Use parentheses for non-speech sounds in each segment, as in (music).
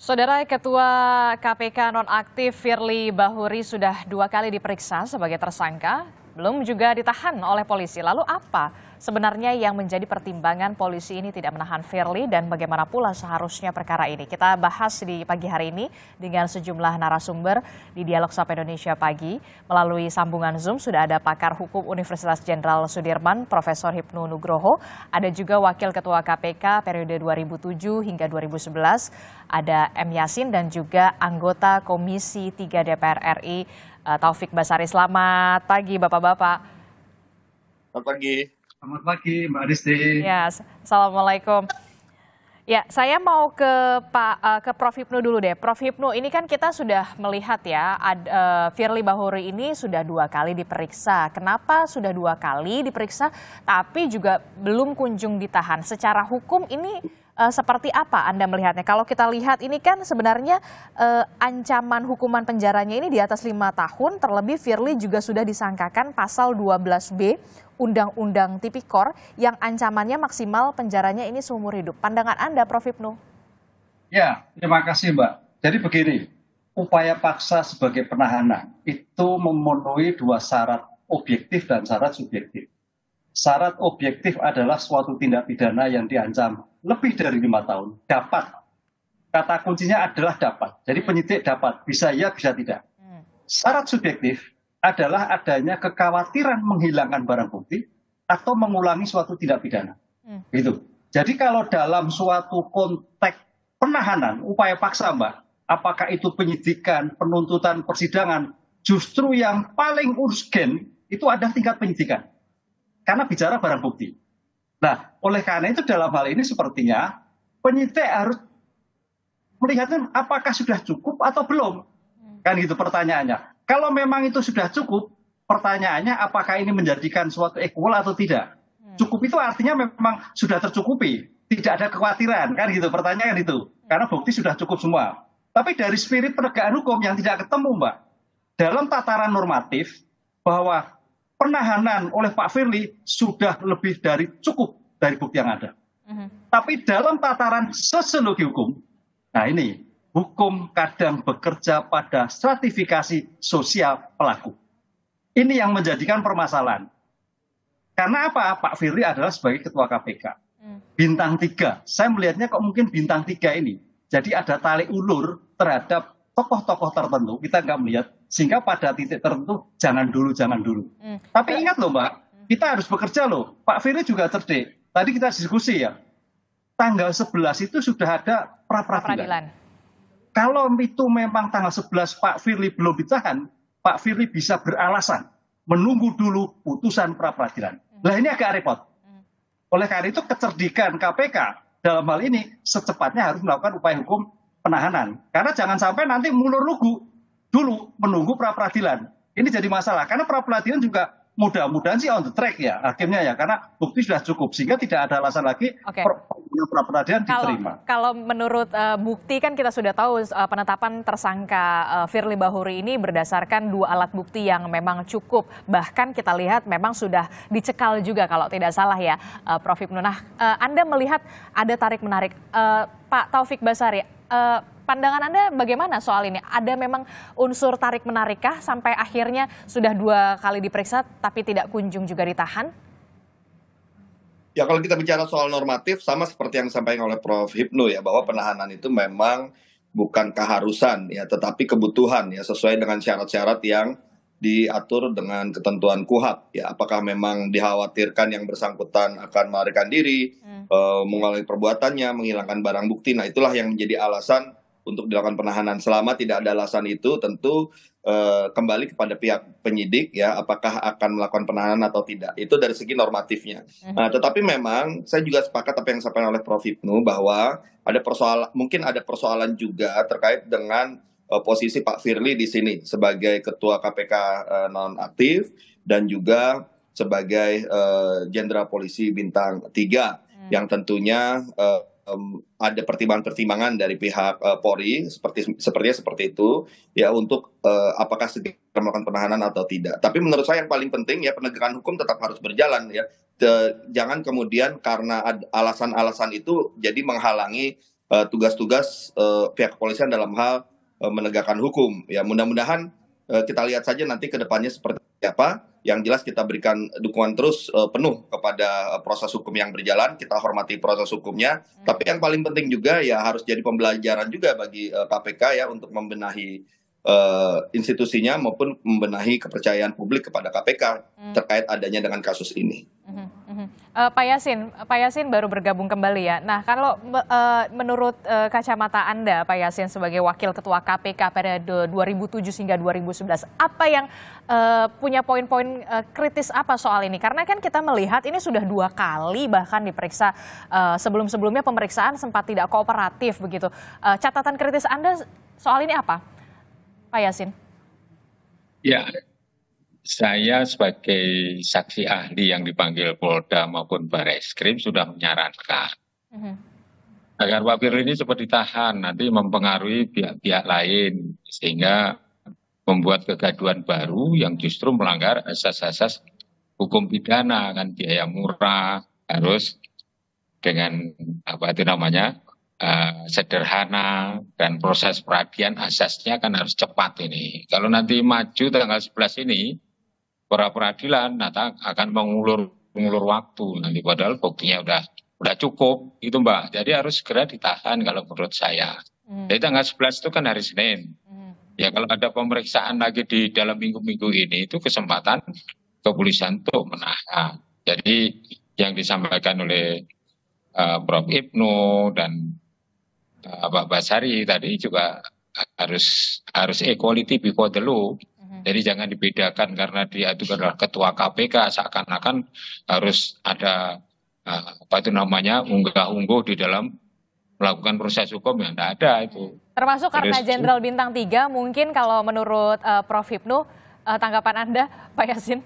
Saudara Ketua KPK nonaktif Firly Bahuri sudah dua kali diperiksa sebagai tersangka belum juga ditahan oleh polisi. Lalu apa sebenarnya yang menjadi pertimbangan polisi ini tidak menahan Firly dan bagaimana pula seharusnya perkara ini? Kita bahas di pagi hari ini dengan sejumlah narasumber di Dialog Sapa Indonesia Pagi. Melalui sambungan Zoom sudah ada pakar hukum Universitas Jenderal Sudirman, Profesor Hipnu Nugroho. Ada juga Wakil Ketua KPK periode 2007 hingga 2011, ada M. Yasin dan juga anggota Komisi 3 DPR RI Eh, Taufik Basari. Selamat pagi Bapak-Bapak. Selamat pagi. Selamat pagi Mbak Risti. Ya, Assalamualaikum. Ya, saya mau ke Pak uh, ke Prof Hipnu dulu deh. Prof Hipnu, ini kan kita sudah melihat ya, ad, uh, Firly Bahuri ini sudah dua kali diperiksa. Kenapa sudah dua kali diperiksa, tapi juga belum kunjung ditahan? Secara hukum ini uh, seperti apa Anda melihatnya? Kalau kita lihat ini kan sebenarnya uh, ancaman hukuman penjaranya ini di atas lima tahun, terlebih Firly juga sudah disangkakan pasal 12B Undang-Undang Tipikor yang ancamannya maksimal penjaranya ini seumur hidup. Pandangan Anda, Prof. Ibnu? Ya, terima kasih Mbak. Jadi begini, upaya paksa sebagai penahanan itu memenuhi dua syarat objektif dan syarat subjektif syarat objektif adalah suatu tindak pidana yang diancam lebih dari lima tahun dapat kata kuncinya adalah dapat jadi penyidik dapat bisa ya bisa tidak hmm. syarat subjektif adalah adanya kekhawatiran menghilangkan barang bukti atau mengulangi suatu tindak pidana hmm. gitu jadi kalau dalam suatu konteks penahanan upaya paksa mbak apakah itu penyidikan penuntutan persidangan justru yang paling urgen itu ada tingkat penyidikan karena bicara barang bukti. Nah, oleh karena itu dalam hal ini sepertinya penyidik harus melihatnya apakah sudah cukup atau belum. Hmm. Kan gitu pertanyaannya. Kalau memang itu sudah cukup, pertanyaannya apakah ini menjadikan suatu equal atau tidak. Hmm. Cukup itu artinya memang sudah tercukupi. Tidak ada kekhawatiran, kan gitu pertanyaan itu. Hmm. Karena bukti sudah cukup semua. Tapi dari spirit penegakan hukum yang tidak ketemu, Mbak. Dalam tataran normatif, bahwa penahanan oleh Pak Firly sudah lebih dari cukup dari bukti yang ada. Mm-hmm. Tapi dalam tataran sosiologi hukum, nah ini hukum kadang bekerja pada stratifikasi sosial pelaku. Ini yang menjadikan permasalahan. Karena apa? Pak Firly adalah sebagai ketua KPK. Mhm. Bintang tiga. Saya melihatnya kok mungkin bintang tiga ini. Jadi ada tali ulur terhadap tokoh-tokoh tertentu kita nggak melihat sehingga pada titik tertentu jangan dulu jangan dulu. Hmm. Tapi ingat loh Mbak, kita harus bekerja loh. Pak Firly juga cerdik. Tadi kita diskusi ya. Tanggal 11 itu sudah ada pra peradilan. Kalau itu memang tanggal 11 Pak Firly belum ditahan, Pak Firly bisa beralasan menunggu dulu putusan pra peradilan. Hmm. Lah ini agak repot. Hmm. Oleh karena itu kecerdikan KPK dalam hal ini secepatnya harus melakukan upaya hukum penahanan. Karena jangan sampai nanti mulur lugu dulu menunggu pra peradilan. Ini jadi masalah karena pra peradilan juga mudah-mudahan sih on the track ya akhirnya ya karena bukti sudah cukup sehingga tidak ada alasan lagi okay. pra peradilan kalau, diterima. Kalau menurut uh, bukti kan kita sudah tahu uh, penetapan tersangka uh, Firly Bahuri ini berdasarkan dua alat bukti yang memang cukup bahkan kita lihat memang sudah dicekal juga kalau tidak salah ya uh, Prof Ibnu. Nah, uh, Anda melihat ada tarik menarik uh, Pak Taufik Basari Uh, pandangan Anda bagaimana soal ini? Ada memang unsur tarik menarikkah sampai akhirnya sudah dua kali diperiksa tapi tidak kunjung juga ditahan? Ya kalau kita bicara soal normatif sama seperti yang disampaikan oleh Prof. Hipnu ya bahwa penahanan itu memang bukan keharusan ya tetapi kebutuhan ya sesuai dengan syarat-syarat yang diatur dengan ketentuan kuhap ya apakah memang dikhawatirkan yang bersangkutan akan melarikan diri hmm. uh, mengalami perbuatannya menghilangkan barang bukti nah itulah yang menjadi alasan untuk dilakukan penahanan selama tidak ada alasan itu tentu uh, kembali kepada pihak penyidik ya apakah akan melakukan penahanan atau tidak itu dari segi normatifnya hmm. nah tetapi memang saya juga sepakat apa yang disampaikan oleh Prof Ibnu bahwa ada persoalan mungkin ada persoalan juga terkait dengan Eh, posisi Pak Firly di sini sebagai ketua KPK uh, eh, non aktif dan juga sebagai eh, jenderal polisi bintang tiga hmm. yang tentunya ada pertimbangan-pertimbangan dari pihak Polri seperti sepertinya seperti itu ya untuk apakah segera melakukan penahanan atau tidak. Tapi menurut saya yang paling penting ya penegakan hukum tetap harus berjalan ya. jangan kemudian karena alasan-alasan itu jadi menghalangi tugas-tugas uh, uh, pihak kepolisian dalam hal E, menegakkan hukum. Ya mudah-mudahan e, kita lihat saja nanti ke depannya seperti apa. Yang jelas kita berikan dukungan terus e, penuh kepada proses hukum yang berjalan, kita hormati proses hukumnya. Hmm. Tapi yang paling penting juga ya harus jadi pembelajaran juga bagi uh, KPK ya untuk membenahi Eh, institusinya maupun membenahi kepercayaan publik kepada KPK hmm. terkait adanya dengan kasus ini. Uh, Pak Yasin, Pak Yasin baru bergabung kembali ya. Nah, kalau uh, menurut uh, kacamata Anda, Pak Yasin sebagai Wakil Ketua KPK periode 2007 hingga 2011, apa yang uh, punya poin-poin uh, kritis apa soal ini? Karena kan kita melihat ini sudah dua kali bahkan diperiksa uh, sebelum-sebelumnya pemeriksaan sempat tidak kooperatif begitu. Uh, catatan kritis Anda soal ini apa? Pak Yasin? Ya, saya sebagai saksi ahli yang dipanggil Polda maupun Bareskrim sudah menyarankan mm -hmm. agar Pak Firly ini cepat ditahan nanti mempengaruhi pihak-pihak lain sehingga membuat kegaduhan baru yang justru melanggar asas-asas hukum pidana kan biaya murah harus dengan apa itu namanya Eh, sederhana dan proses peragian asasnya kan harus cepat ini. Kalau nanti maju tanggal 11 ini, para peradilan nanti akan mengulur mengulur waktu nanti padahal buktinya udah udah cukup itu mbak. Jadi harus segera ditahan kalau menurut saya. Hmm. Jadi tanggal 11 itu kan hari Senin. Hmm. Ya kalau ada pemeriksaan lagi di dalam minggu-minggu ini itu kesempatan kepolisian untuk menahan. Jadi yang disampaikan oleh uh, Prof. Ibnu dan Eh, Pak Basari tadi juga harus harus equality before the law. Mm-hmm. Jadi jangan dibedakan karena dia itu adalah ketua KPK seakan-akan harus ada eh, apa itu namanya unggah-ungguh di dalam melakukan proses hukum yang tidak ada itu. Termasuk karena Jenderal Bintang 3 mungkin kalau menurut uh, Prof Hipnu uh, tanggapan Anda (laughs) Pak Yasin?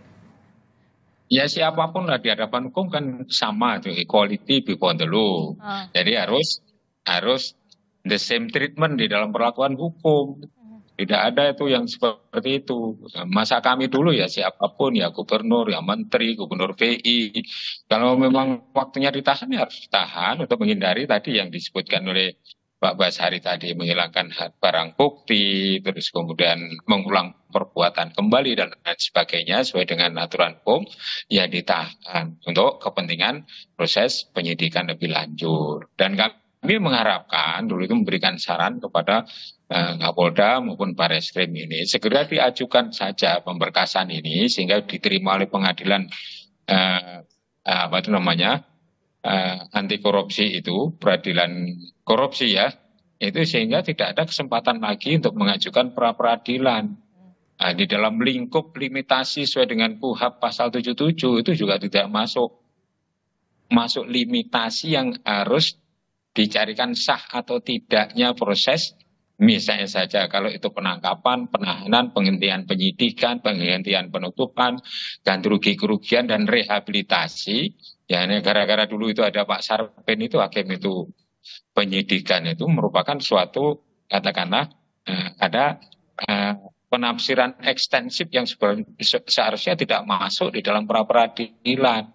Ya siapapun lah di hadapan hukum kan sama itu equality before the law. Uh. Jadi harus harus the same treatment di dalam perlakuan hukum. Tidak ada itu yang seperti itu. Masa kami dulu ya siapapun ya gubernur, ya menteri, gubernur PI. Kalau memang waktunya ditahan ya harus ditahan untuk menghindari tadi yang disebutkan oleh Pak Basari tadi menghilangkan barang bukti, terus kemudian mengulang perbuatan kembali dan lain sebagainya sesuai dengan aturan hukum, ya ditahan untuk kepentingan proses penyidikan lebih lanjut. Dan kami kami mengharapkan dulu itu memberikan saran kepada eh, Kapolda maupun Bareskrim ini segera diajukan saja pemberkasan ini sehingga diterima oleh pengadilan eh, eh, apa itu namanya eh, anti korupsi itu peradilan korupsi ya itu sehingga tidak ada kesempatan lagi untuk mengajukan pra peradilan nah, di dalam lingkup limitasi sesuai dengan KUHAP pasal 77 itu juga tidak masuk masuk limitasi yang harus dicarikan sah atau tidaknya proses misalnya saja kalau itu penangkapan, penahanan, penghentian penyidikan, penghentian penutupan, dan rugi kerugian dan rehabilitasi. Ya ini gara-gara dulu itu ada Pak Sarpen itu hakim itu penyidikan itu merupakan suatu katakanlah eh, ada eh, penafsiran ekstensif yang seharusnya tidak masuk di dalam pra peradilan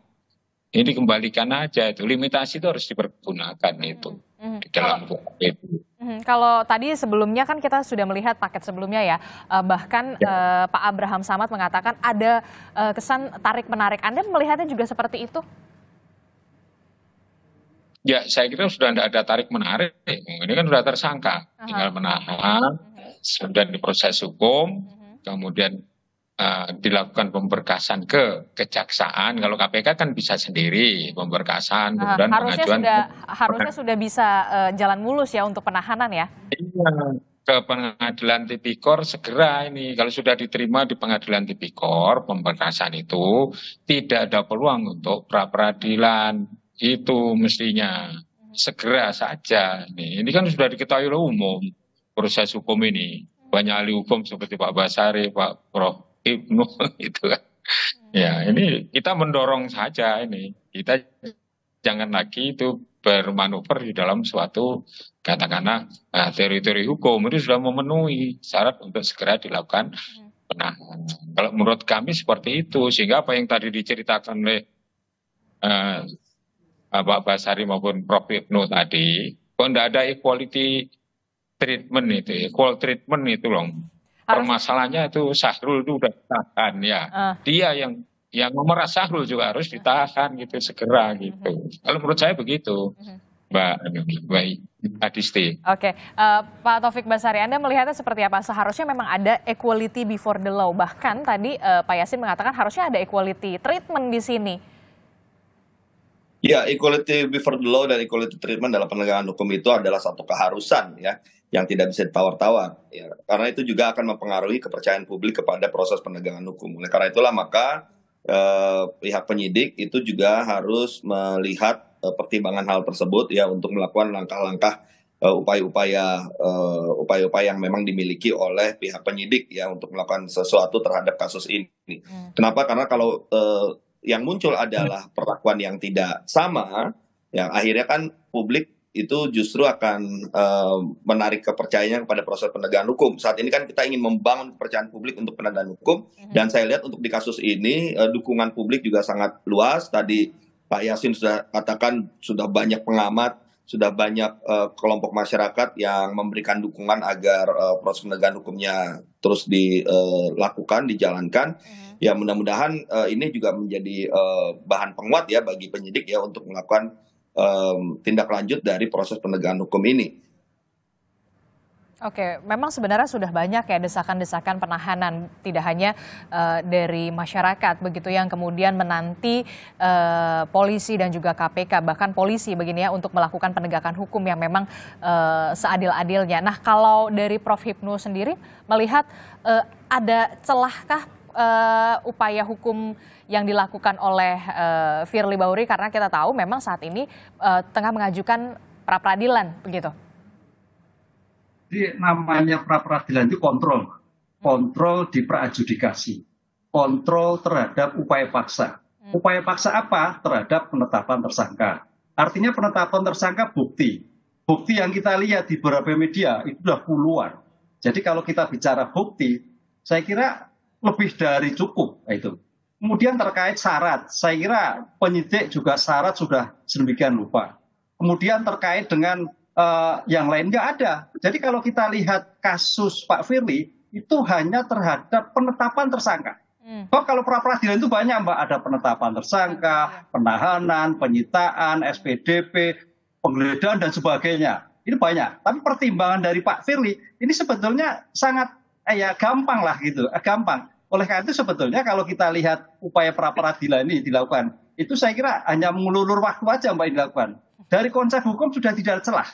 ini dikembalikan aja itu limitasi itu harus dipergunakan itu hmm di dalam oh. itu. Mm-hmm. Kalau tadi sebelumnya kan kita sudah melihat paket sebelumnya ya eh, bahkan ya. Eh, Pak Abraham Samad mengatakan ada eh, kesan tarik menarik Anda melihatnya juga seperti itu? Ya saya kira sudah tidak ada tarik menarik ini kan sudah tersangka Aha. tinggal menahan mm-hmm. kemudian sudah diproses hukum kemudian Eh, dilakukan pemberkasan ke kejaksaan. Kalau KPK kan bisa sendiri pemberkasan, nah, kemudian harusnya pengajuan. Sudah, harusnya sudah bisa uh, jalan mulus ya untuk penahanan ya. Iya ke pengadilan tipikor segera ini kalau sudah diterima di pengadilan tipikor pemberkasan itu tidak ada peluang untuk pra peradilan itu mestinya segera saja ini ini kan sudah diketahui oleh umum proses hukum ini banyak ahli hukum seperti Pak Basari Pak Prof Ibnu (laughs) itu, kan. Ya, hmm. ini kita mendorong saja ini. Kita jangan lagi itu bermanuver di dalam suatu katakanlah eh, teori-teori hukum itu sudah memenuhi syarat untuk segera dilakukan hmm. penahan. Kalau menurut kami seperti itu, sehingga apa yang tadi diceritakan oleh eh, Pak Basari maupun Prof. Ibnu tadi, kalau tidak ada equality treatment itu, equal treatment itu loh, Permasalahannya itu Sahrul itu udah ditahan ya. Uh. Dia yang yang memeras Sahrul juga harus ditahan gitu segera mm-hmm. gitu. uh Kalau menurut saya begitu. uh Mbak Mbak Adisti. Oke, okay. uh, eh, Pak Taufik Basari, Anda melihatnya seperti apa? Seharusnya memang ada equality before the law. Bahkan tadi uh, Pak Yasin mengatakan harusnya ada equality treatment di sini. Ya, equality before the law dan equality treatment dalam penegakan hukum itu adalah satu keharusan ya yang tidak bisa ditawar-tawar. Ya. Karena itu juga akan mempengaruhi kepercayaan publik kepada proses penegakan hukum. Oleh karena itulah maka eh, pihak penyidik itu juga harus melihat eh, pertimbangan hal tersebut ya untuk melakukan langkah-langkah eh, upaya-upaya uh, upaya-upaya yang memang dimiliki oleh pihak penyidik ya untuk melakukan sesuatu terhadap kasus ini. Hmm. Kenapa? Karena kalau uh, yang muncul adalah perlakuan yang tidak sama, ya akhirnya kan publik itu justru akan uh, menarik kepercayaannya kepada proses penegakan hukum. Saat ini kan kita ingin membangun kepercayaan publik untuk penegakan hukum mm-hmm. dan saya lihat untuk di kasus ini uh, dukungan publik juga sangat luas. Tadi Pak Yasin sudah katakan sudah banyak pengamat, sudah banyak uh, kelompok masyarakat yang memberikan dukungan agar uh, proses penegakan hukumnya terus dilakukan, dijalankan. Mm-hmm ya mudah-mudahan uh, ini juga menjadi uh, bahan penguat ya bagi penyidik ya untuk melakukan um, tindak lanjut dari proses penegakan hukum ini. Oke, memang sebenarnya sudah banyak ya desakan-desakan penahanan, tidak hanya uh, dari masyarakat begitu yang kemudian menanti uh, polisi dan juga KPK, bahkan polisi begini ya untuk melakukan penegakan hukum yang memang uh, seadil-adilnya. Nah, kalau dari Prof Hipnu sendiri melihat uh, ada celahkah uh, upaya hukum yang dilakukan oleh uh, Firly Bahuri karena kita tahu memang saat ini uh, tengah mengajukan pra peradilan begitu. Jadi iya, namanya pra peradilan itu kontrol, kontrol di praadjudikasi, kontrol terhadap upaya paksa. Hmm. Upaya paksa apa terhadap penetapan tersangka? Artinya penetapan tersangka bukti. Bukti yang kita lihat di beberapa media itu sudah puluhan. Jadi kalau kita bicara bukti, saya kira lebih dari cukup itu. Kemudian terkait syarat, saya kira penyidik juga syarat sudah sedemikian lupa. Kemudian terkait dengan uh, yang lain nggak ada. Jadi kalau kita lihat kasus Pak Firly itu hanya terhadap penetapan tersangka. Hmm. kalau pra peradilan itu banyak mbak, ada penetapan tersangka, iya. penahanan, penyitaan, SPDP, penggeledahan dan sebagainya. Ini banyak. Tapi pertimbangan dari Pak Firly ini sebetulnya sangat eh, ya gampang lah gitu, eh, gampang oleh karena itu sebetulnya kalau kita lihat upaya pra peradilan ini dilakukan, itu saya kira hanya mengulur waktu aja Mbak dilakukan. Dari konsep hukum sudah tidak ada celah.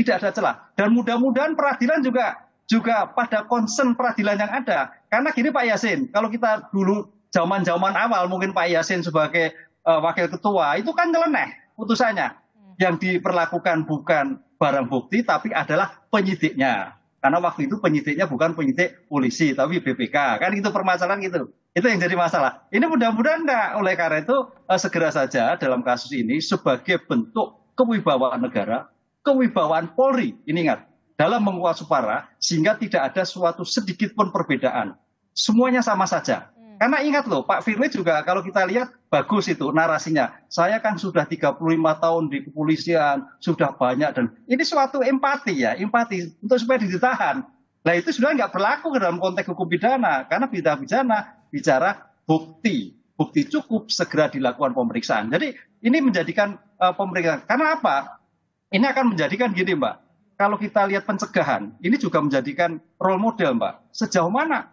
Tidak ada celah. Dan mudah-mudahan peradilan juga juga pada concern peradilan yang ada. Karena gini Pak Yasin, kalau kita dulu zaman-zaman awal mungkin Pak Yasin sebagai uh, wakil ketua itu kan nyeleneh putusannya. Hmm. Yang diperlakukan bukan barang bukti tapi adalah penyidiknya. Karena waktu itu penyidiknya bukan penyidik polisi, tapi BPK. Kan itu permasalahan gitu. Itu yang jadi masalah. Ini mudah-mudahan enggak. Oleh karena itu, eh, segera saja dalam kasus ini sebagai bentuk kewibawaan negara, kewibawaan Polri, ini ingat, dalam menguasai para sehingga tidak ada suatu sedikit pun perbedaan. Semuanya sama saja. Karena ingat loh, Pak Firly juga kalau kita lihat bagus itu narasinya. Saya kan sudah 35 tahun di kepolisian, sudah banyak dan ini suatu empati ya, empati untuk supaya ditahan. Nah itu sudah nggak berlaku dalam konteks hukum pidana karena pidana pidana bicara bukti, bukti cukup segera dilakukan pemeriksaan. Jadi ini menjadikan uh, pemeriksaan karena apa? Ini akan menjadikan gini, Mbak. Kalau kita lihat pencegahan, ini juga menjadikan role model, Mbak. Sejauh mana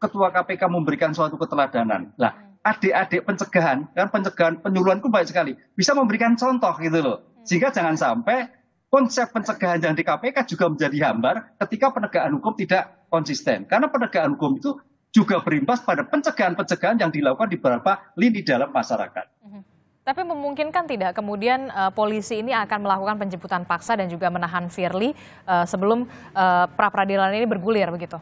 ketua KPK memberikan suatu keteladanan. Lah, hmm. adik-adik pencegahan, kan pencegahan penyuluhan itu baik sekali, bisa memberikan contoh gitu loh. Hmm. Sehingga jangan sampai konsep pencegahan yang di KPK juga menjadi hambar ketika penegakan hukum tidak konsisten. Karena penegakan hukum itu juga berimbas pada pencegahan-pencegahan yang dilakukan di beberapa lini dalam masyarakat. Hmm. Tapi memungkinkan tidak kemudian uh, polisi ini akan melakukan penjemputan paksa dan juga menahan Firly uh, sebelum uh, eh, pra peradilan ini bergulir begitu?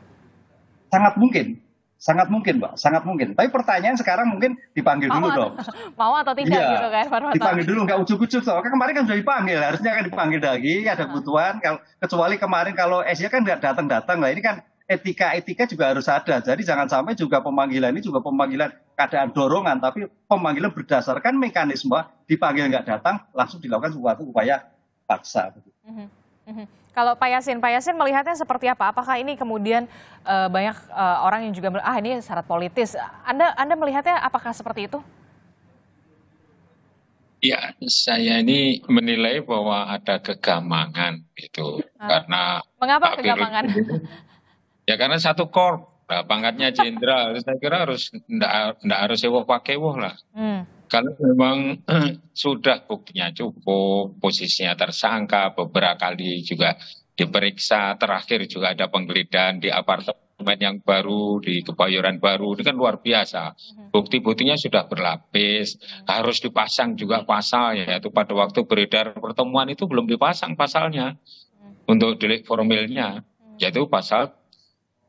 Sangat mungkin, Sangat mungkin, pak, Sangat mungkin. Tapi pertanyaan sekarang mungkin dipanggil mau dulu atau, dong. Mau atau tidak iya, gitu kan, Pak Dipanggil dulu, nggak ujuk-ujuk. Soalnya kemarin kan sudah dipanggil, harusnya kan dipanggil lagi, ada ah. kebutuhan. Kalau kecuali kemarin kalau SJ kan nggak datang-datang lah. Ini kan etika-etika juga harus ada. Jadi jangan sampai juga pemanggilan ini juga pemanggilan keadaan dorongan, tapi pemanggilan berdasarkan mekanisme dipanggil nggak datang, langsung dilakukan suatu upaya paksa. Mm -hmm. Mhm. Kalau Pak Yasin, Pak Yasin melihatnya seperti apa? Apakah ini kemudian uh, banyak uh, orang yang juga ah ini syarat politis? Anda Anda melihatnya apakah seperti itu? Ya, saya ini menilai bahwa ada kegamangan itu ah. karena mengapa Pak kegamangan? Itu, ya karena satu korp, pangkatnya (laughs) jenderal, saya kira harus ndak harus sewa pakai lah. Hmm. Kalau memang (clears throat) sudah buktinya cukup, posisinya tersangka beberapa kali juga diperiksa, terakhir juga ada penggeledahan di apartemen yang baru di Kebayoran Baru ini kan luar biasa. Mm-hmm. Bukti-buktinya sudah berlapis, mm-hmm. harus dipasang juga pasal yaitu pada waktu beredar pertemuan itu belum dipasang pasalnya mm-hmm. untuk delik formilnya yaitu pasal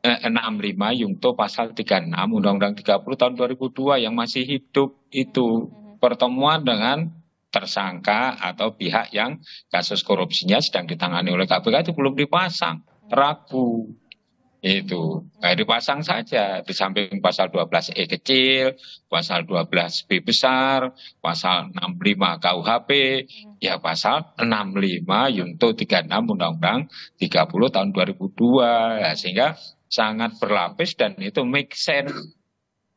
65 eh, Yungto pasal 36 Undang-Undang 30 tahun 2002 yang masih hidup itu pertemuan dengan tersangka atau pihak yang kasus korupsinya sedang ditangani oleh KPK itu belum dipasang ragu itu nah, dipasang saja di samping pasal 12 e kecil pasal 12 b besar pasal 65 KUHP ya pasal 65 Yunto 36 Undang-Undang 30 tahun 2002 ya, nah, sehingga sangat berlapis dan itu make sense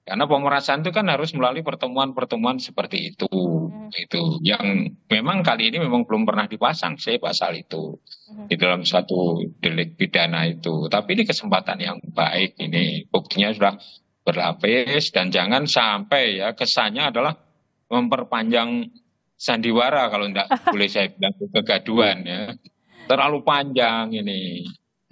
karena pemerasan itu kan harus melalui pertemuan-pertemuan seperti itu hmm. itu yang memang kali ini memang belum pernah dipasang saya pasal itu hmm. di dalam satu delik pidana itu tapi ini kesempatan yang baik ini buktinya sudah berlapis dan jangan sampai ya kesannya adalah memperpanjang sandiwara kalau tidak (laughs) boleh saya bilang kegaduan ya terlalu panjang ini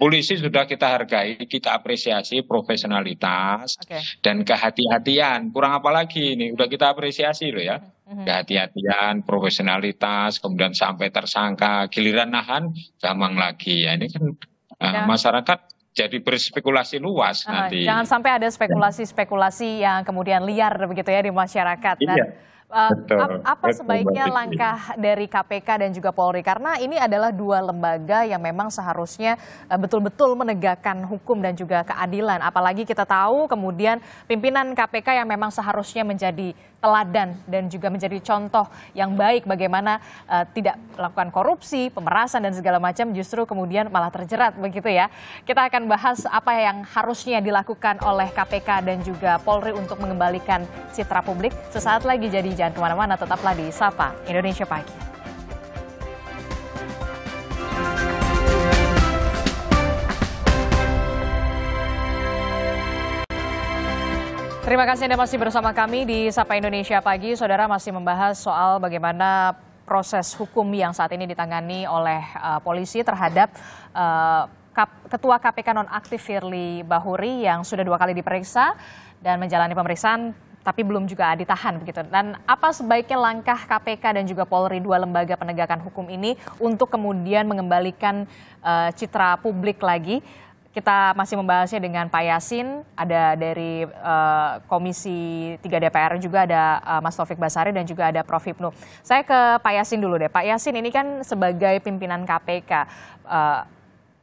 polisi sudah kita hargai, kita apresiasi profesionalitas okay. dan kehati-hatian. Kurang apa lagi ini? Sudah kita apresiasi loh ya. mm Kehati-hatian, profesionalitas, kemudian sampai tersangka, giliran nahan gampang lagi. Ya ini kan uh, masyarakat jadi berspekulasi luas uh, nanti. Jangan sampai ada iya. spekulasi-spekulasi yang kemudian liar begitu ya di masyarakat. Iya. Dan Eh, apa sebaiknya langkah dari KPK dan juga Polri? Karena ini adalah dua lembaga yang memang seharusnya eh, betul-betul menegakkan hukum dan juga keadilan. Apalagi kita tahu kemudian pimpinan KPK yang memang seharusnya menjadi teladan dan juga menjadi contoh yang baik bagaimana uh, tidak melakukan korupsi, pemerasan dan segala macam justru kemudian malah terjerat begitu ya. Kita akan bahas apa yang harusnya dilakukan oleh KPK dan juga Polri untuk mengembalikan citra publik. Sesaat lagi jadi jangan kemana-mana, tetaplah di Sapa Indonesia Pagi. Terima kasih Anda masih bersama kami di Sapa Indonesia Pagi. Saudara masih membahas soal bagaimana proses hukum yang saat ini ditangani oleh uh, polisi terhadap uh, Ketua KPK nonaktif Firly Bahuri yang sudah dua kali diperiksa dan menjalani pemeriksaan tapi belum juga ditahan begitu. Dan apa sebaiknya langkah KPK dan juga Polri dua lembaga penegakan hukum ini untuk kemudian mengembalikan uh, citra publik lagi kita masih membahasnya dengan Pak Yasin, ada dari uh, Komisi 3 DPR juga ada uh, Mas Taufik Basari dan juga ada Prof Hipnu. Saya ke Pak Yasin dulu deh. Pak Yasin ini kan sebagai pimpinan KPK, uh, eh,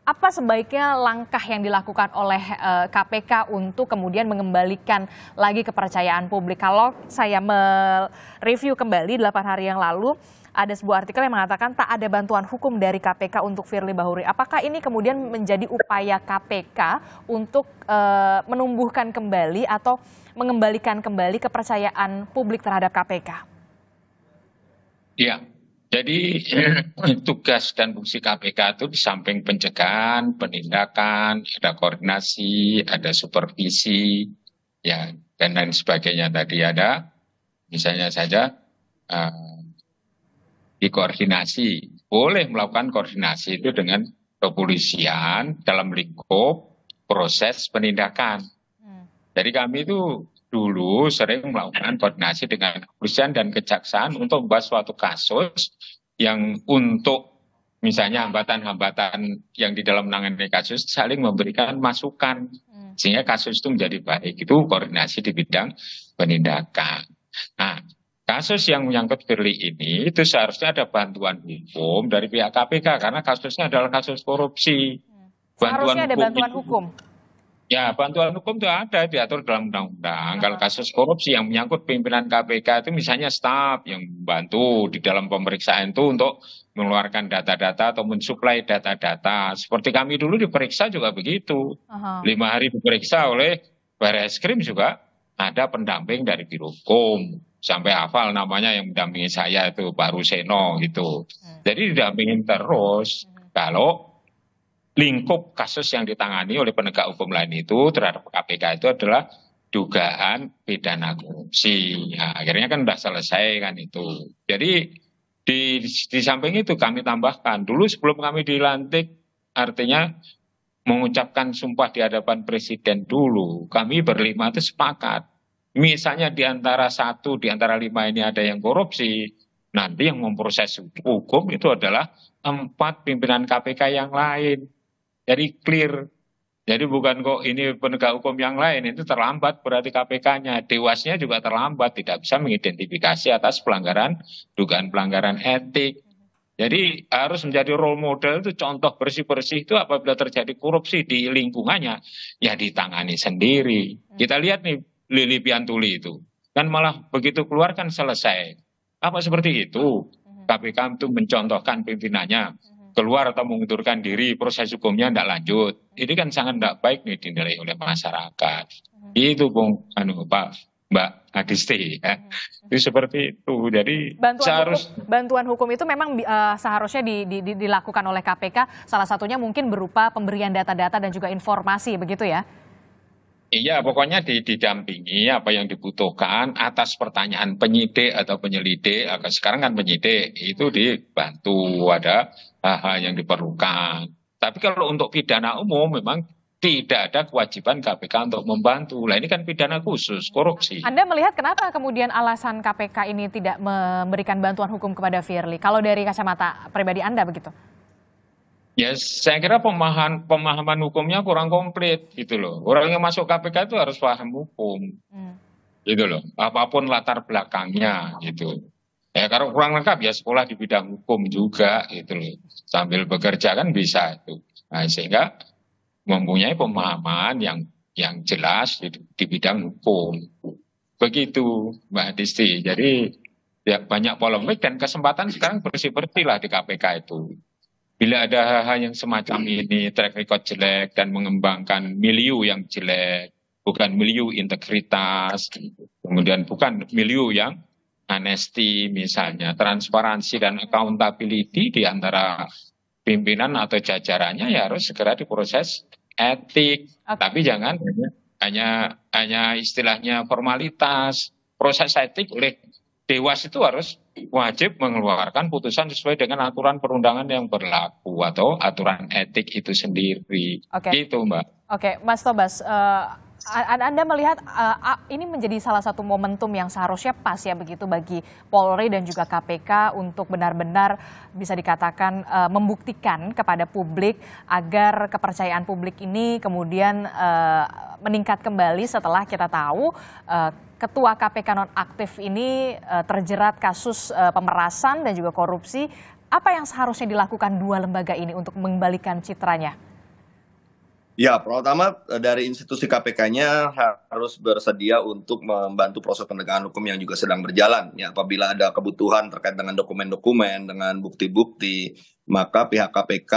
apa sebaiknya langkah yang dilakukan oleh uh, KPK untuk kemudian mengembalikan lagi kepercayaan publik? Kalau saya mereview kembali 8 hari yang lalu, ada sebuah artikel yang mengatakan tak ada bantuan hukum dari KPK untuk Firly Bahuri. Apakah ini kemudian menjadi upaya KPK untuk e, menumbuhkan kembali atau mengembalikan kembali kepercayaan publik terhadap KPK? Ya, jadi (laughs) tugas dan fungsi KPK itu di samping pencegahan, penindakan, ada koordinasi, ada supervisi, ya dan lain sebagainya tadi ada. Misalnya saja eh, dikoordinasi. Boleh melakukan koordinasi itu dengan kepolisian dalam lingkup proses penindakan. Hmm. Jadi kami itu dulu sering melakukan koordinasi dengan kepolisian dan kejaksaan untuk membahas suatu kasus yang untuk misalnya hambatan-hambatan yang di dalam menangani kasus saling memberikan masukan hmm. sehingga kasus itu menjadi baik itu koordinasi di bidang penindakan. Nah, kasus yang menyangkut Firly ini itu seharusnya ada bantuan hukum dari pihak KPK karena kasusnya adalah kasus korupsi. Bantuan seharusnya ada hukum bantuan hukum. hukum. Ya, bantuan hukum itu ada diatur dalam undang-undang. Kalau kasus korupsi yang menyangkut pimpinan KPK itu misalnya staf yang membantu di dalam pemeriksaan itu untuk mengeluarkan data-data atau mensuplai data-data. Seperti kami dulu diperiksa juga begitu. Aha. Lima hari diperiksa oleh Baris Krim juga ada pendamping dari Birokom sampai hafal namanya yang mendampingi saya itu baru Seno gitu. Hmm. Jadi didampingin terus hmm. kalau lingkup kasus yang ditangani oleh penegak hukum lain itu terhadap KPK itu adalah dugaan pidana korupsi. Nah, akhirnya kan sudah selesai kan itu. Jadi di, di samping itu kami tambahkan dulu sebelum kami dilantik artinya mengucapkan sumpah di hadapan presiden dulu kami berlima itu sepakat misalnya di antara satu di antara lima ini ada yang korupsi, nanti yang memproses hukum itu adalah empat pimpinan KPK yang lain. Jadi clear. Jadi bukan kok ini penegak hukum yang lain itu terlambat berarti KPK-nya, dewasnya juga terlambat tidak bisa mengidentifikasi atas pelanggaran dugaan pelanggaran etik. Jadi harus menjadi role model itu contoh bersih-bersih itu apabila terjadi korupsi di lingkungannya ya ditangani sendiri. Kita lihat nih Lili Piantuli itu. Kan malah begitu keluar kan selesai. Apa seperti itu? Mm-hmm. KPK itu mencontohkan pimpinannya mm-hmm. keluar atau mengundurkan diri proses hukumnya tidak lanjut. Mm-hmm. Ini kan sangat tidak baik nih dinilai oleh masyarakat. Itu Bung anu Pak Mbak Agisti ya. Itu seperti itu. Jadi bantuan seharus hukum, bantuan hukum itu memang uh, seharusnya di, di, di, dilakukan oleh KPK. Salah satunya mungkin berupa pemberian data-data dan juga informasi begitu ya. Iya, pokoknya didampingi apa yang dibutuhkan atas pertanyaan penyidik atau penyelidik. Sekarang kan penyidik itu dibantu ada hal-hal yang diperlukan. Tapi kalau untuk pidana umum memang tidak ada kewajiban KPK untuk membantu. Nah ini kan pidana khusus korupsi. Anda melihat kenapa kemudian alasan KPK ini tidak memberikan bantuan hukum kepada Firly? Kalau dari kacamata pribadi Anda begitu? Ya, saya kira pemahaman pemahaman hukumnya kurang komplit gitu loh. Orang yang masuk KPK itu harus paham hukum. Hmm. Gitu loh. Apapun latar belakangnya gitu. Ya, kalau kurang lengkap ya sekolah di bidang hukum juga gitu loh. Sambil bekerja kan bisa itu. Nah, sehingga mempunyai pemahaman yang yang jelas di, di bidang hukum. Begitu Mbak Disti. Jadi ya banyak polemik dan kesempatan sekarang bersih-bersih lah di KPK itu bila ada hal-hal yang semacam ini, track record jelek dan mengembangkan milieu yang jelek, bukan milieu integritas, kemudian bukan milieu yang anesti misalnya, transparansi dan accountability di antara pimpinan atau jajarannya ya harus segera diproses etik. Okay. Tapi jangan hanya hanya istilahnya formalitas. Proses etik oleh Dewas itu harus wajib mengeluarkan putusan sesuai dengan aturan perundangan yang berlaku atau aturan etik itu sendiri. Okay. Gitu, Mbak. Oke, okay. Mas Tobas, uh, anda melihat uh, ini menjadi salah satu momentum yang seharusnya pas ya begitu bagi Polri dan juga KPK untuk benar-benar bisa dikatakan uh, membuktikan kepada publik agar kepercayaan publik ini kemudian uh, meningkat kembali setelah kita tahu uh, ketua KPK nonaktif ini uh, terjerat kasus uh, pemerasan dan juga korupsi. Apa yang seharusnya dilakukan dua lembaga ini untuk mengembalikan citranya? Ya, pertama eh, dari institusi KPK-nya harus bersedia untuk membantu proses penegakan hukum yang juga sedang berjalan. Ya, apabila ada kebutuhan terkait dengan dokumen-dokumen, dengan bukti-bukti, maka pihak KPK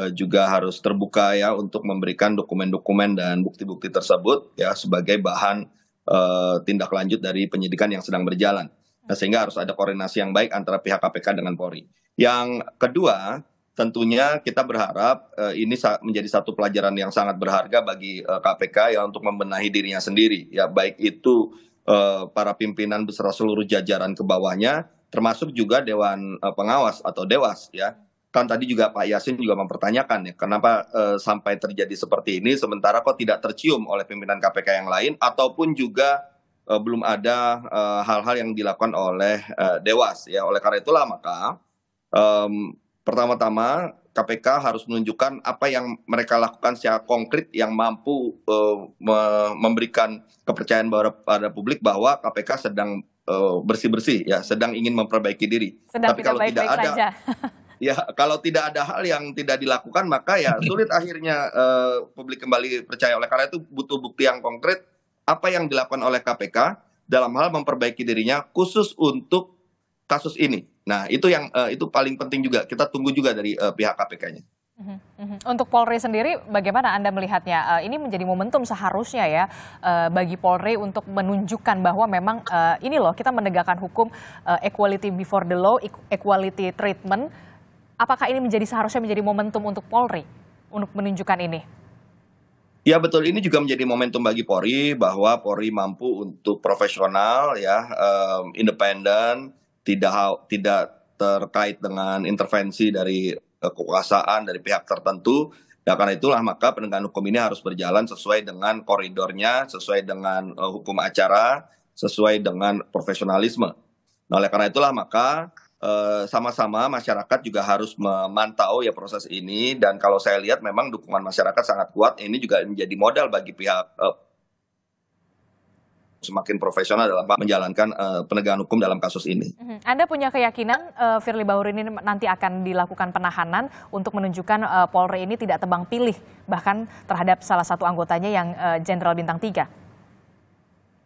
eh, juga harus terbuka ya untuk memberikan dokumen-dokumen dan bukti-bukti tersebut ya sebagai bahan uh, tindak lanjut dari penyidikan yang sedang berjalan. Nah, sehingga harus ada koordinasi yang baik antara pihak KPK dengan Polri. Yang kedua, tentunya kita berharap uh, ini menjadi satu pelajaran yang sangat berharga bagi uh, eh, KPK ya untuk membenahi dirinya sendiri ya baik itu uh, para pimpinan beserta seluruh jajaran ke bawahnya termasuk juga dewan uh, pengawas atau dewas ya kan tadi juga Pak Yasin juga mempertanyakan ya kenapa uh, sampai terjadi seperti ini sementara kok tidak tercium oleh pimpinan KPK yang lain ataupun juga uh, belum ada hal-hal yang dilakukan oleh uh, dewas ya oleh karena itulah maka um, pertama-tama KPK harus menunjukkan apa yang mereka lakukan secara konkret yang mampu uh, me memberikan kepercayaan kepada pada publik bahwa KPK sedang eh, bersih-bersih uh, ya, sedang ingin memperbaiki diri. Sedang Tapi tidak kalau baik -baik tidak ada saja. ya kalau tidak ada hal yang tidak dilakukan maka ya (laughs) sulit akhirnya uh, publik kembali percaya. Oleh karena itu butuh bukti yang konkret apa yang dilakukan oleh KPK dalam hal memperbaiki dirinya khusus untuk kasus ini. Nah, itu yang uh, itu paling penting juga. Kita tunggu juga dari uh, pihak KPK-nya. Mhm, mhm. Untuk Polri sendiri, bagaimana Anda melihatnya? Eh, ini menjadi momentum seharusnya ya bagi Polri untuk menunjukkan bahwa memang ini loh kita menegakkan hukum equality before the law, equality treatment. Apakah ini menjadi seharusnya menjadi momentum untuk Polri untuk menunjukkan ini? Ya betul, ini juga menjadi momentum bagi Polri bahwa Polri mampu untuk profesional, ya, independen, tidak tidak terkait dengan intervensi dari eh, kekuasaan dari pihak tertentu. Ya karena itulah maka penegakan hukum ini harus berjalan sesuai dengan koridornya, sesuai dengan uh, hukum acara, sesuai dengan profesionalisme. Nah, oleh karena itulah maka eh, sama-sama uh, masyarakat juga harus memantau ya proses ini dan kalau saya lihat memang dukungan masyarakat sangat kuat ini juga menjadi modal bagi pihak uh, semakin profesional dalam menjalankan uh, penegakan hukum dalam kasus ini. Mm-hmm. Anda punya keyakinan uh, Firly Bahuri ini nanti akan dilakukan penahanan untuk menunjukkan uh, Polri ini tidak tebang pilih bahkan terhadap salah satu anggotanya yang Jenderal uh, bintang 3?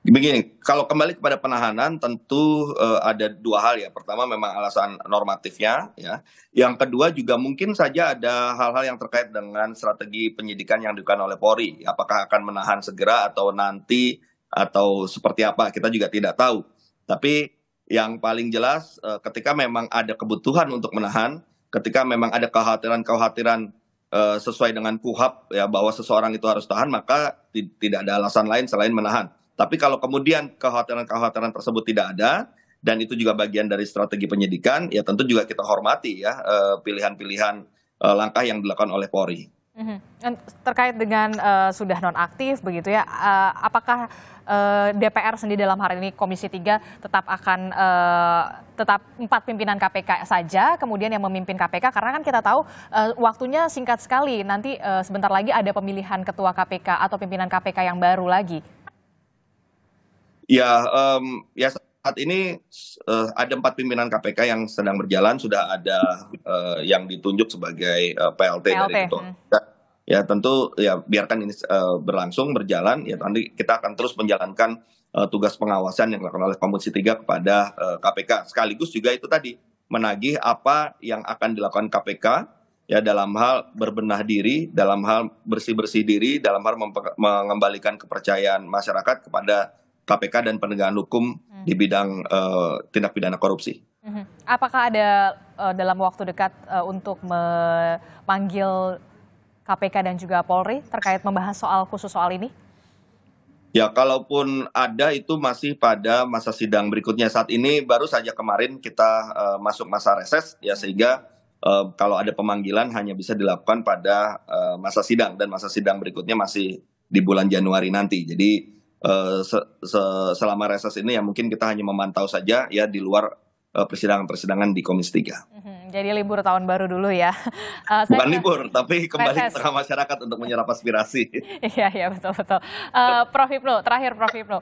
Begini, kalau kembali kepada penahanan tentu uh, ada dua hal ya. Pertama memang alasan normatifnya ya. Yang kedua juga mungkin saja ada hal-hal yang terkait dengan strategi penyidikan yang dilakukan oleh Polri. Apakah akan menahan segera atau nanti atau seperti apa kita juga tidak tahu. Tapi yang paling jelas eh, ketika memang ada kebutuhan untuk menahan, ketika memang ada kekhawatiran-kekhawatiran eh, sesuai dengan kuhab ya bahwa seseorang itu harus tahan maka tidak ada alasan lain selain menahan. Tapi kalau kemudian kekhawatiran-kekhawatiran tersebut tidak ada dan itu juga bagian dari strategi penyidikan, ya tentu juga kita hormati ya eh, pilihan-pilihan langkah yang dilakukan oleh Polri. Mm-hmm. Kan terkait dengan uh, sudah nonaktif begitu ya, uh, apakah uh, eh, DPR sendiri dalam hari ini Komisi 3 tetap akan uh, tetap empat pimpinan KPK saja, kemudian yang memimpin KPK karena kan kita tahu uh, waktunya singkat sekali, nanti uh, sebentar lagi ada pemilihan ketua KPK atau pimpinan KPK yang baru lagi. Ya, um, ya saat ini uh, ada empat pimpinan KPK yang sedang berjalan, sudah ada uh, yang ditunjuk sebagai uh, PLT, PLT dari ketua. Hmm ya tentu ya biarkan ini uh, berlangsung berjalan ya nanti kita akan terus menjalankan uh, tugas pengawasan yang dilakukan oleh Komisi 3 kepada uh, eh, KPK sekaligus juga itu tadi menagih apa yang akan dilakukan KPK ya dalam hal berbenah diri, dalam hal bersih-bersih diri, dalam hal mengembalikan kepercayaan masyarakat kepada KPK dan penegakan hukum hmm. di bidang uh, tindak pidana korupsi. Hmm, apakah ada uh, dalam waktu dekat uh, untuk memanggil KPK dan juga Polri terkait membahas soal khusus soal ini? Ya, kalaupun ada itu masih pada masa sidang berikutnya. Saat ini baru saja kemarin kita uh, masuk masa reses ya sehingga uh, kalau ada pemanggilan hanya bisa dilakukan pada uh, masa sidang dan masa sidang berikutnya masih di bulan Januari nanti. Jadi uh, selama reses ini ya mungkin kita hanya memantau saja ya di luar persidangan-persidangan uh, di Komisi 3. Mm -hmm. Jadi libur tahun baru dulu ya. Uh, (laughs) Bukan saya... libur, tapi kembali ke tengah masyarakat untuk menyerap aspirasi. (laughs) Iya, iya betul-betul. Uh, eh, Prof. Hipno, terakhir Prof. Hipno.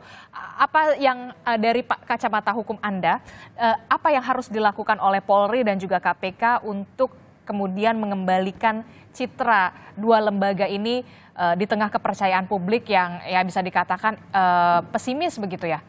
Apa yang uh, dari kacamata hukum Anda, uh, apa yang harus dilakukan oleh Polri dan juga KPK untuk kemudian mengembalikan citra dua lembaga ini uh, di tengah kepercayaan publik yang ya bisa dikatakan uh, pesimis begitu ya?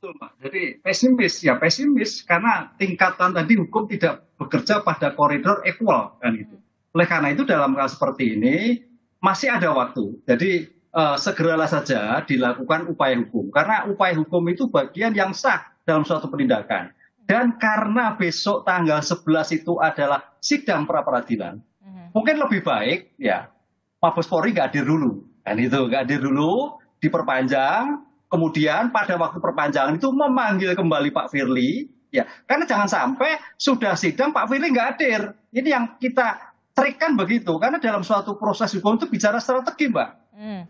betul Pak. Jadi pesimis ya pesimis karena tingkatan tadi hukum tidak bekerja pada koridor equal kan gitu. Oleh karena itu dalam hal seperti ini masih ada waktu. Jadi eh, segeralah saja dilakukan upaya hukum karena upaya hukum itu bagian yang sah dalam suatu penindakan. Dan karena besok tanggal 11 itu adalah sidang pra peradilan, mm-hmm. mungkin lebih baik ya Mabes Polri nggak hadir dulu. Dan itu nggak hadir dulu, diperpanjang, kemudian pada waktu perpanjangan itu memanggil kembali Pak Firly ya karena jangan sampai sudah sidang Pak Firly nggak hadir ini yang kita terikan begitu karena dalam suatu proses hukum itu bicara strategi mbak hmm.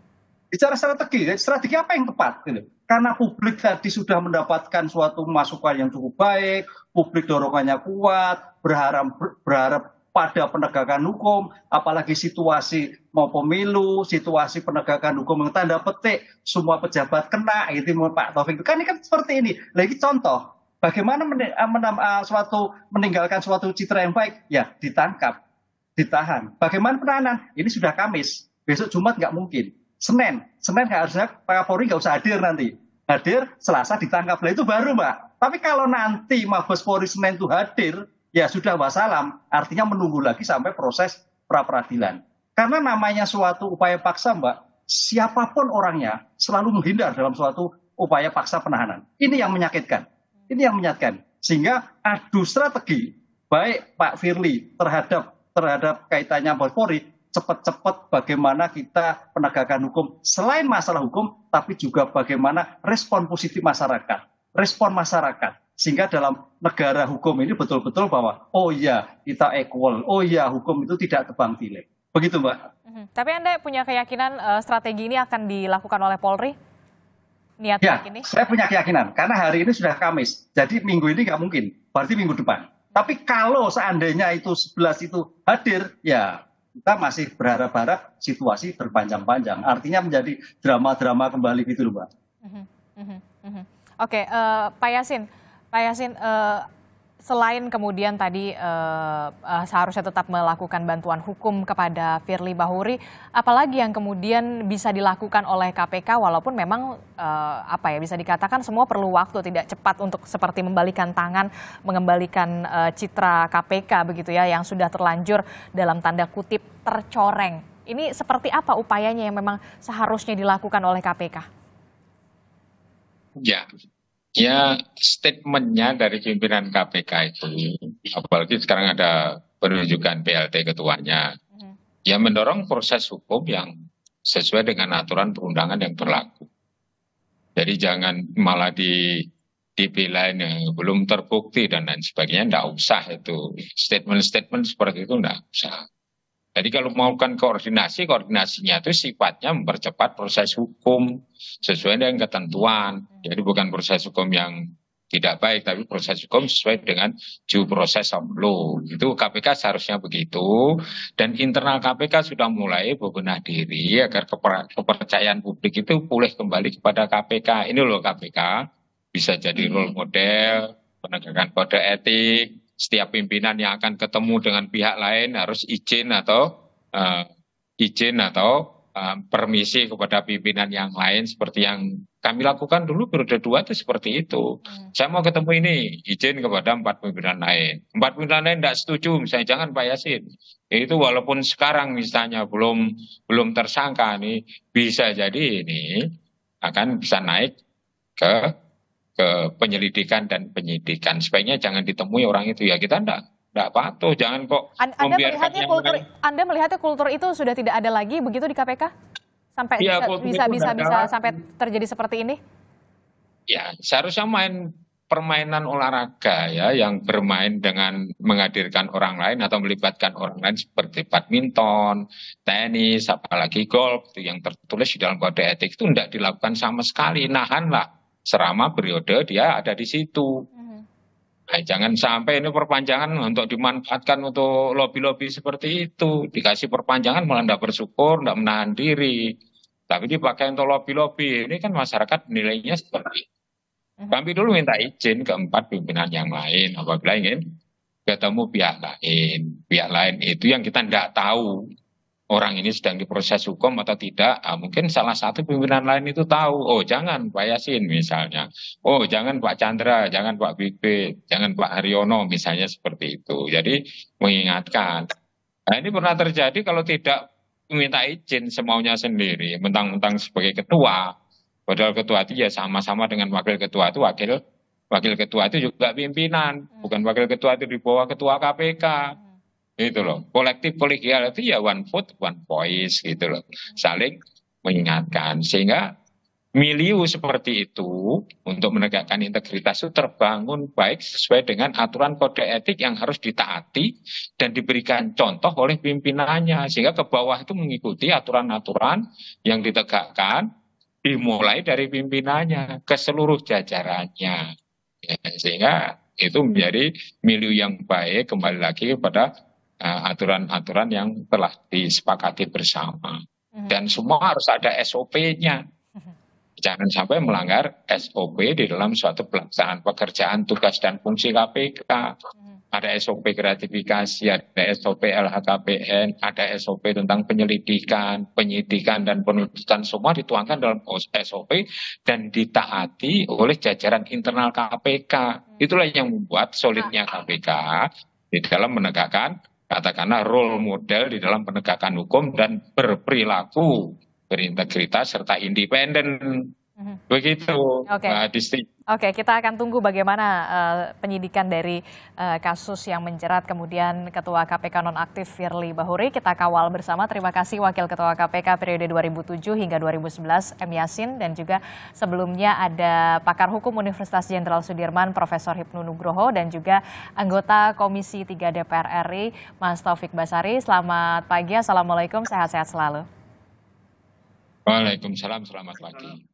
bicara strategi ya. strategi apa yang tepat gitu karena publik tadi sudah mendapatkan suatu masukan yang cukup baik publik dorongannya kuat berharap berharap pada penegakan hukum, apalagi situasi mau pemilu, situasi penegakan hukum yang tanda petik, semua pejabat kena, Itu mau Pak Taufik. Kan ini kan seperti ini. Lagi contoh, bagaimana men eh, men eh, suatu meninggalkan suatu citra yang baik? Ya, ditangkap, ditahan. Bagaimana penahanan? Ini sudah Kamis, besok Jumat nggak mungkin. Senin, Senin nggak harusnya Pak Kapolri nggak usah hadir nanti. Hadir, Selasa ditangkap. Lah itu baru, Mbak. Tapi kalau nanti Mabes Polri Senin itu hadir, ya sudah wasalam, artinya menunggu lagi sampai proses pra peradilan. Karena namanya suatu upaya paksa, Mbak, siapapun orangnya selalu menghindar dalam suatu upaya paksa penahanan. Ini yang menyakitkan. Ini yang menyakitkan. Sehingga adu strategi baik Pak Firly terhadap terhadap kaitannya Polri cepat-cepat bagaimana kita penegakan hukum selain masalah hukum tapi juga bagaimana respon positif masyarakat, respon masyarakat sehingga dalam negara hukum ini betul-betul bahwa oh ya kita equal, oh ya hukum itu tidak tebang pilih. Begitu Mbak. Mhm. Tapi Anda punya keyakinan eh, strategi ini akan dilakukan oleh Polri? Niat ya, ini? saya punya keyakinan. Karena hari ini sudah Kamis. Jadi minggu ini nggak mungkin. Berarti minggu depan. Tapi kalau seandainya itu 11 itu hadir, ya kita masih berharap-harap situasi berpanjang-panjang. Artinya menjadi drama-drama kembali gitu loh Mbak. Mhm, mhm, Oke, okay, uh, eh, Pak Yasin, Pak Yasin, uh, selain kemudian tadi uh, uh, seharusnya tetap melakukan bantuan hukum kepada Firly Bahuri, apalagi yang kemudian bisa dilakukan oleh KPK walaupun memang uh, apa ya bisa dikatakan semua perlu waktu tidak cepat untuk seperti membalikan tangan, mengembalikan uh, citra KPK begitu ya yang sudah terlanjur dalam tanda kutip tercoreng. Ini seperti apa upayanya yang memang seharusnya dilakukan oleh KPK? Ya, Ya statementnya dari pimpinan KPK itu, apalagi sekarang ada penunjukan PLT ketuanya, ya mendorong proses hukum yang sesuai dengan aturan perundangan yang berlaku. Jadi jangan malah di yang belum terbukti dan lain sebagainya, tidak usah itu statement-statement seperti itu tidak usah. Jadi kalau melakukan koordinasi, koordinasinya itu sifatnya mempercepat proses hukum sesuai dengan ketentuan. Jadi bukan proses hukum yang tidak baik, tapi proses hukum sesuai dengan due proses of Itu KPK seharusnya begitu. Dan internal KPK sudah mulai berbenah diri agar kepercayaan publik itu pulih kembali kepada KPK. Ini loh KPK bisa jadi role model penegakan kode etik, setiap pimpinan yang akan ketemu dengan pihak lain harus izin atau uh, izin atau uh, permisi kepada pimpinan yang lain seperti yang kami lakukan dulu periode dua itu seperti itu. Hmm. Saya mau ketemu ini, izin kepada empat pimpinan lain. Empat pimpinan lain tidak setuju, misalnya jangan Pak Yasin. Itu walaupun sekarang misalnya belum belum tersangka nih, bisa jadi ini akan bisa naik ke ke penyelidikan dan penyidikan. Sebaiknya jangan ditemui orang itu ya kita enggak enggak patuh, jangan kok Anda melihatnya kultur yang... Anda melihatnya kultur itu sudah tidak ada lagi begitu di KPK? Sampai ya, bisa bisa bisa, bisa sampai terjadi seperti ini? Ya, seharusnya main permainan olahraga ya yang bermain dengan menghadirkan orang lain atau melibatkan orang lain seperti badminton, tenis, apalagi golf itu yang tertulis di dalam kode etik itu tidak dilakukan sama sekali. Nahanlah Serama periode dia ada di situ. Hmm. Nah, jangan sampai ini perpanjangan untuk dimanfaatkan untuk lobby-lobby seperti itu. Dikasih perpanjangan malah tidak bersyukur, tidak menahan diri. Tapi dipakai untuk lobby-lobby. Ini kan masyarakat nilainya seperti itu. Hmm. Kami dulu minta izin ke empat pimpinan yang lain apabila ingin ketemu pihak lain. Pihak lain itu yang kita tidak tahu orang ini sedang diproses hukum atau tidak, nah, mungkin salah satu pimpinan lain itu tahu, oh jangan Pak Yasin misalnya, oh jangan Pak Chandra, jangan Pak Bibi, jangan Pak Haryono misalnya seperti itu. Jadi mengingatkan. Nah ini pernah terjadi kalau tidak minta izin semaunya sendiri, mentang-mentang sebagai ketua, padahal ketua itu ya sama-sama dengan wakil ketua itu wakil wakil ketua itu juga pimpinan, hmm. bukan wakil ketua itu di bawah ketua KPK gitu loh kolektif kolegial itu ya one foot one voice gitu loh saling mengingatkan sehingga miliu seperti itu untuk menegakkan integritas itu terbangun baik sesuai dengan aturan kode etik yang harus ditaati dan diberikan contoh oleh pimpinannya sehingga ke bawah itu mengikuti aturan-aturan yang ditegakkan dimulai dari pimpinannya ke seluruh jajarannya ya, sehingga itu menjadi milieu yang baik kembali lagi kepada Eh, aturan-aturan yang telah disepakati bersama. Mm-hmm. Dan semua harus ada SOP-nya. (laughs) Jangan sampai melanggar SOP di dalam suatu pelaksanaan pekerjaan tugas dan fungsi KPK. Mm-hmm. Ada SOP gratifikasi, ada SOP LHKPN, ada SOP tentang penyelidikan, penyidikan, dan penuntutan. Semua dituangkan dalam SOP dan ditaati oleh jajaran internal KPK. Mm-hmm. Itulah yang membuat solidnya KPK di dalam menegakkan katakanlah role model di dalam penegakan hukum dan berperilaku berintegritas serta independen Mm-hmm. Begitu, Oke. Okay. Adisti. Oke, kita akan tunggu bagaimana uh, penyidikan dari uh, kasus yang menjerat kemudian Ketua KPK nonaktif Firly Bahuri. Kita kawal bersama. Terima kasih Wakil Ketua KPK periode 2007 hingga 2011 M Yasin dan juga sebelumnya ada pakar hukum Universitas Jenderal Sudirman Profesor Hipnu Nugroho dan juga anggota Komisi 3 DPR RI Mas Taufik Basari. Selamat pagi. Assalamualaikum. Sehat-sehat selalu. Waalaikumsalam. Selamat pagi.